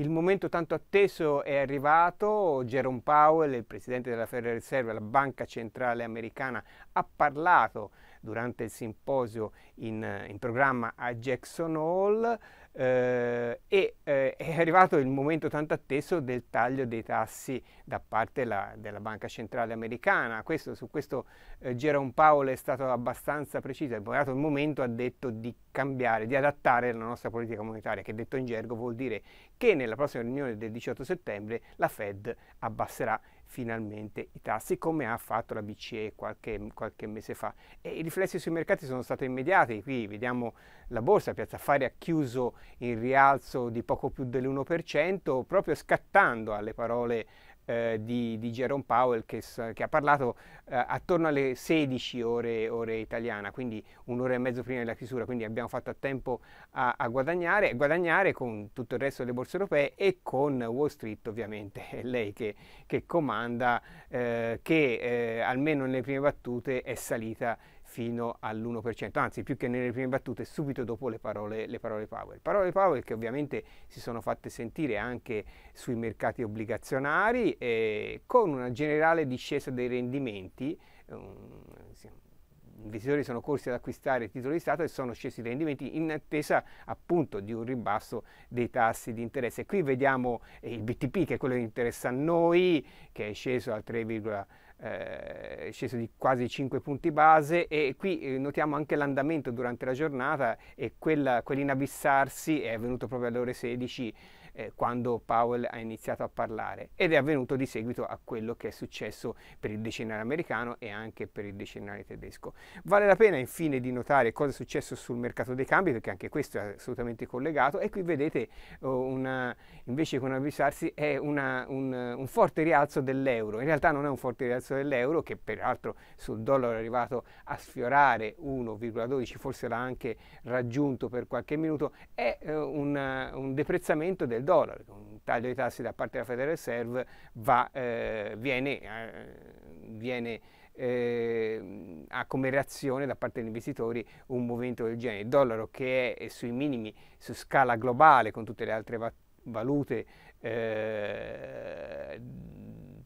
Il momento tanto atteso è arrivato, Jerome Powell, il presidente della Federal Reserve, la banca centrale americana, ha parlato durante il simposio in, eh, in programma a Jackson Hall eh, e eh, è arrivato il momento tanto atteso del taglio dei tassi da parte la, della Banca Centrale Americana. Questo, su questo eh, Jerome Powell è stato abbastanza preciso, è arrivato il momento, ha detto di cambiare, di adattare la nostra politica monetaria, che detto in gergo vuol dire che nella prossima riunione del 18 settembre la Fed abbasserà finalmente i tassi, come ha fatto la BCE qualche, qualche, mese fa. E I riflessi sui mercati sono stati immediati, qui vediamo la borsa, Piazza Affari ha chiuso in rialzo di poco più dell'1%, proprio scattando alle parole eh, di, di, Jerome Powell che, che ha parlato eh, attorno alle 16 ore, ore, italiana, quindi un'ora e mezzo prima della chiusura, quindi abbiamo fatto a tempo a, a guadagnare, guadagnare, con tutto il resto delle borse europee e con Wall Street ovviamente, è lei che, che comanda, eh, che eh, almeno nelle prime battute è salita fino all'1%, anzi più che nelle prime battute subito dopo le parole, le parole Powell. Parole Powell che ovviamente si sono fatte sentire anche sui mercati obbligazionari eh, con una generale discesa dei rendimenti. Um, sì investitori sono corsi ad acquistare titoli di Stato e sono scesi i rendimenti in attesa appunto di un ribasso dei tassi di interesse. Qui vediamo eh, il BTP che è quello che interessa a noi, che è sceso al 3,5% eh, è sceso di quasi 5 punti base e qui eh, notiamo anche l'andamento durante la giornata e quella, quell'inabissarsi è avvenuto proprio alle ore 16 eh, quando Powell ha iniziato a parlare ed è avvenuto di seguito a quello che è successo per il decennale americano e anche per il decennale tedesco. Vale la pena infine di notare cosa è successo sul mercato dei cambi perché anche questo è assolutamente collegato e qui vedete oh, una, invece che un abissarsi è una, un, un forte rialzo dell'euro, in realtà non è un forte rialzo prezzo dell'euro che peraltro sul dollaro è arrivato a sfiorare 1,12 forse l'ha anche raggiunto per qualche minuto è eh, un, eh, un, deprezzamento del dollaro un taglio dei tassi da parte della Federal Reserve va, eh, viene, eh, viene eh, ha come reazione da parte degli investitori un movimento del genere. Il dollaro che è sui minimi su scala globale con tutte le altre va valute eh,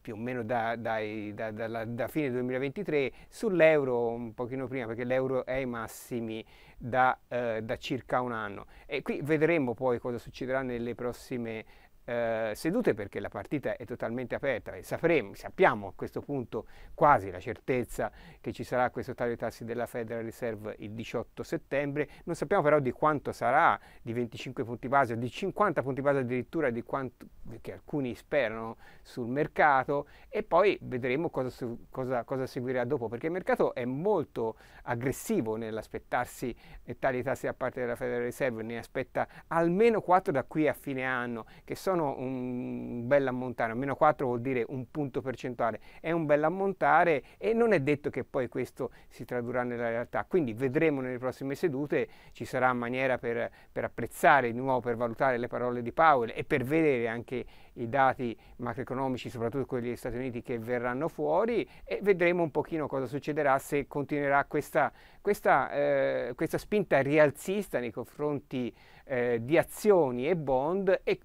più o meno da, dai, da, da, da fine 2023 sull'euro un pochino prima perché l'euro è ai massimi da, eh, da, circa un anno e qui vedremo poi cosa succederà nelle prossime eh, sedute perché la partita è totalmente aperta e sapremo, sappiamo a questo punto quasi la certezza che ci sarà questo taglio dei tassi della Federal Reserve il 18 settembre, non sappiamo però di quanto sarà, di 25 punti base o di 50 punti base addirittura di quanto, che alcuni sperano sul mercato e poi vedremo cosa, cosa, cosa seguirà dopo perché il mercato è molto aggressivo nell'aspettarsi tagli dei tassi da parte della Federal Reserve, ne aspetta almeno 4 da qui a fine anno che sono sono un bel ammontare, meno 4 vuol dire un punto percentuale, è un bel ammontare e non è detto che poi questo si tradurrà nella realtà, quindi vedremo nelle prossime sedute, ci sarà maniera per, per apprezzare di nuovo, per valutare le parole di Powell e per vedere anche i dati macroeconomici, soprattutto quelli degli Stati Uniti che verranno fuori e vedremo un pochino cosa succederà se continuerà questa, questa, eh, questa spinta rialzista nei confronti eh, di azioni e bond e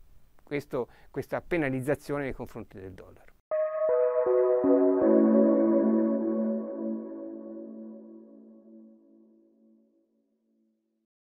questo, questa penalizzazione nei confronti del dollaro.